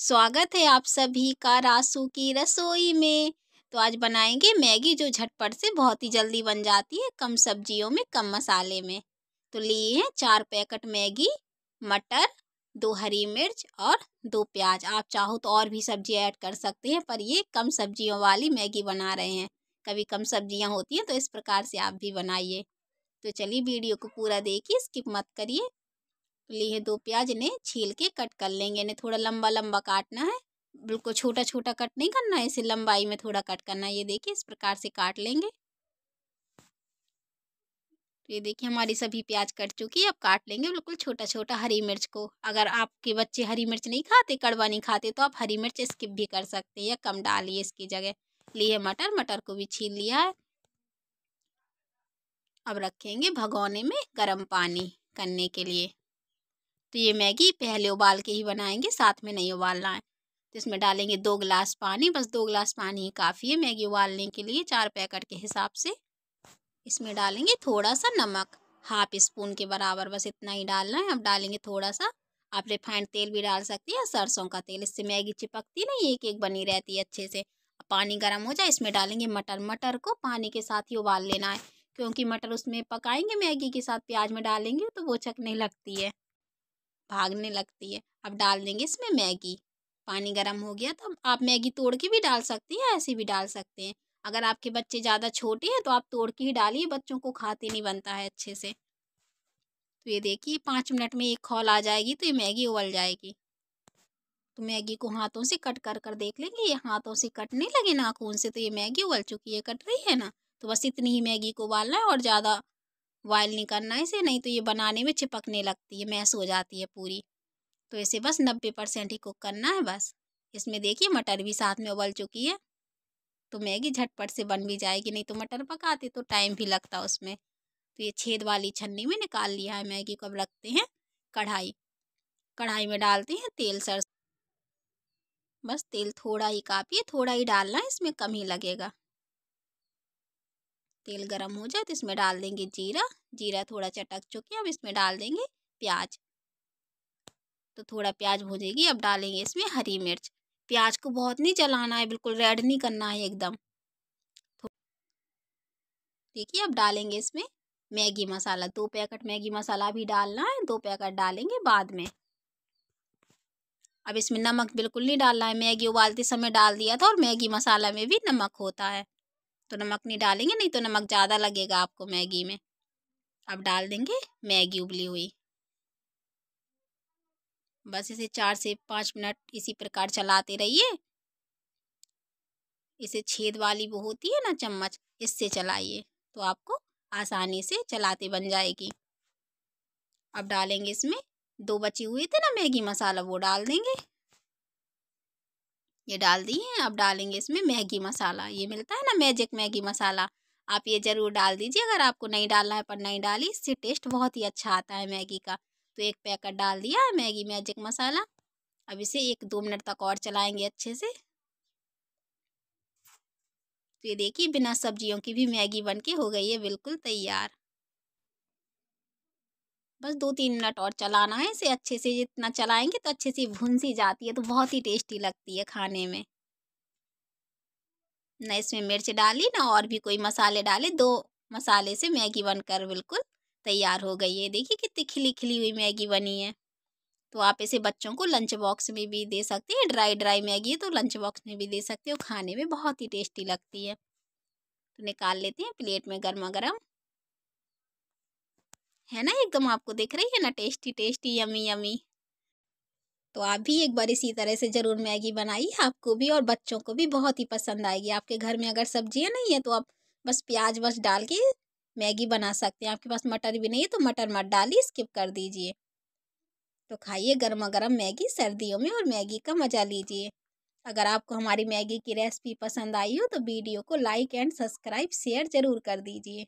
स्वागत है आप सभी का रासू की रसोई में तो आज बनाएंगे मैगी जो झटपट से बहुत ही जल्दी बन जाती है कम सब्जियों में कम मसाले में तो लिए हैं चार पैकेट मैगी मटर दो हरी मिर्च और दो प्याज आप चाहो तो और भी सब्जी ऐड कर सकते हैं पर ये कम सब्जियों वाली मैगी बना रहे हैं कभी कम सब्जियाँ होती हैं तो इस प्रकार से आप भी बनाइए तो चलिए वीडियो को पूरा देखिए स्किप मत करिए ली है दो प्याज इन्हें छील के कट कर लेंगे इन्हें थोड़ा लंबा लंबा काटना है बिल्कुल छोटा छोटा कट नहीं करना है इसे लंबाई में थोड़ा कट करना है ये देखिए इस प्रकार से काट लेंगे तो ये देखिए हमारी सभी प्याज कट चुकी है अब काट लेंगे बिल्कुल छोटा छोटा हरी मिर्च को अगर आपके बच्चे हरी मिर्च नहीं खाते कड़वा नहीं खाते तो आप हरी मिर्च स्किप भी कर सकते हैं या कम डालिए इसकी जगह लिए मटर मटर को भी छील लिया है अब रखेंगे भगोने में गर्म पानी करने के लिए तो ये मैगी पहले उबाल के ही बनाएंगे साथ में नहीं उबालना है तो इसमें डालेंगे दो गिलास पानी बस दो गिलास पानी ही काफ़ी है मैगी उबालने के लिए चार पैकेट के हिसाब से इसमें डालेंगे थोड़ा सा नमक हाफ स्पून के बराबर बस इतना ही डालना है अब डालेंगे थोड़ा सा आप रिफाइंड तेल भी डाल सकते हैं सरसों का तेल इससे मैगी चिपकती नहीं एक एक बनी रहती है अच्छे से पानी गर्म हो जाए इसमें डालेंगे मटर मटर को पानी के साथ ही उबाल लेना है क्योंकि मटर उसमें पकाएंगे मैगी के साथ प्याज में डालेंगे तो वो चकने लगती है भागने लगती है अब डाल देंगे इसमें मैगी पानी गर्म हो गया तो आप मैगी तोड़ के भी डाल सकते हैं ऐसे भी डाल सकते हैं अगर आपके बच्चे ज़्यादा छोटे हैं तो आप तोड़ के ही डालिए बच्चों को खाते नहीं बनता है अच्छे से तो ये देखिए पाँच मिनट में एक खोल आ जाएगी तो ये मैगी उबल जाएगी तो मैगी को हाथों से कट कर कर देख लेंगे ये हाथों से कटने लगे नाखून से तो ये मैगी उबल चुकी है कट रही है ना तो बस इतनी ही मैगी को उबालना है और ज़्यादा बॉयल नहीं करना है इसे नहीं तो ये बनाने में चिपकने लगती है मैस हो जाती है पूरी तो इसे बस नब्बे परसेंट ही कुक करना है बस इसमें देखिए मटर भी साथ में उबल चुकी है तो मैगी झटपट से बन भी जाएगी नहीं तो मटर पकाते तो टाइम भी लगता उसमें तो ये छेद वाली छन्नी में निकाल लिया है मैगी को अब रखते हैं कढ़ाई कढ़ाई में डालते हैं तेल सरसों बस तेल थोड़ा ही काफ़ी है थोड़ा ही डालना है इसमें कम ही लगेगा तेल गरम हो जाए तो इसमें डाल देंगे जीरा जीरा थोड़ा चटक चुके अब इसमें डाल देंगे प्याज तो थोड़ा प्याज भुजेगी अब डालेंगे इसमें हरी मिर्च प्याज को बहुत नहीं जलाना है बिल्कुल रेड नहीं करना है एकदम देखिए अब डालेंगे इसमें मैगी मसाला दो पैकेट मैगी मसाला भी डालना है दो पैकेट डालेंगे बाद में अब इसमें नमक बिल्कुल नहीं डालना है मैगी उबालते समय डाल दिया था और मैगी मसाला में भी नमक होता है तो नमक नहीं डालेंगे नहीं तो नमक ज़्यादा लगेगा आपको मैगी में अब डाल देंगे मैगी उबली हुई बस इसे चार से पाँच मिनट इसी प्रकार चलाते रहिए इसे छेद वाली वो होती है ना चम्मच इससे चलाइए तो आपको आसानी से चलाते बन जाएगी अब डालेंगे इसमें दो बचे हुए थे ना मैगी मसाला वो डाल देंगे ये डाल दिए हैं अब डालेंगे इसमें मैगी मसाला ये मिलता है ना मैजिक मैगी मसाला आप ये ज़रूर डाल दीजिए अगर आपको नहीं डालना है पर नहीं डाली इससे टेस्ट बहुत ही अच्छा आता है मैगी का तो एक पैकेट डाल दिया है मैगी मैजिक मसाला अब इसे एक दो मिनट तक और चलाएंगे अच्छे से तो ये देखिए बिना सब्जियों की भी मैगी बन के हो गई है बिल्कुल तैयार बस दो तीन मिनट और चलाना है इसे अच्छे से जितना चलाएंगे तो अच्छे से भुन सी जाती है तो बहुत ही टेस्टी लगती है खाने में न इसमें मिर्च डाली ना और भी कोई मसाले डाले दो मसाले से मैगी बनकर बिल्कुल तैयार हो गई है देखिए कितनी खिली खिली हुई मैगी बनी है तो आप इसे बच्चों को लंच बॉक्स में भी दे सकते हैं ड्राई ड्राई मैगी है तो लंच बॉक्स में भी दे सकते हो खाने में बहुत ही टेस्टी लगती है तो निकाल लेते हैं प्लेट में गर्मा गर्म है ना एकदम आपको देख रही है ना टेस्टी टेस्टी यमी यमी तो आप भी एक बार इसी तरह से ज़रूर मैगी बनाइए आपको भी और बच्चों को भी बहुत ही पसंद आएगी आपके घर में अगर सब्जियाँ नहीं है तो आप बस प्याज बस डाल के मैगी बना सकते हैं आपके पास मटर भी नहीं है तो मटर मत डालिए स्किप कर दीजिए तो खाइए गर्मा गर्म मैगी सर्दियों में और मैगी का मज़ा लीजिए अगर आपको हमारी मैगी की रेसिपी पसंद आई हो तो वीडियो को लाइक एंड सब्सक्राइब शेयर ज़रूर कर दीजिए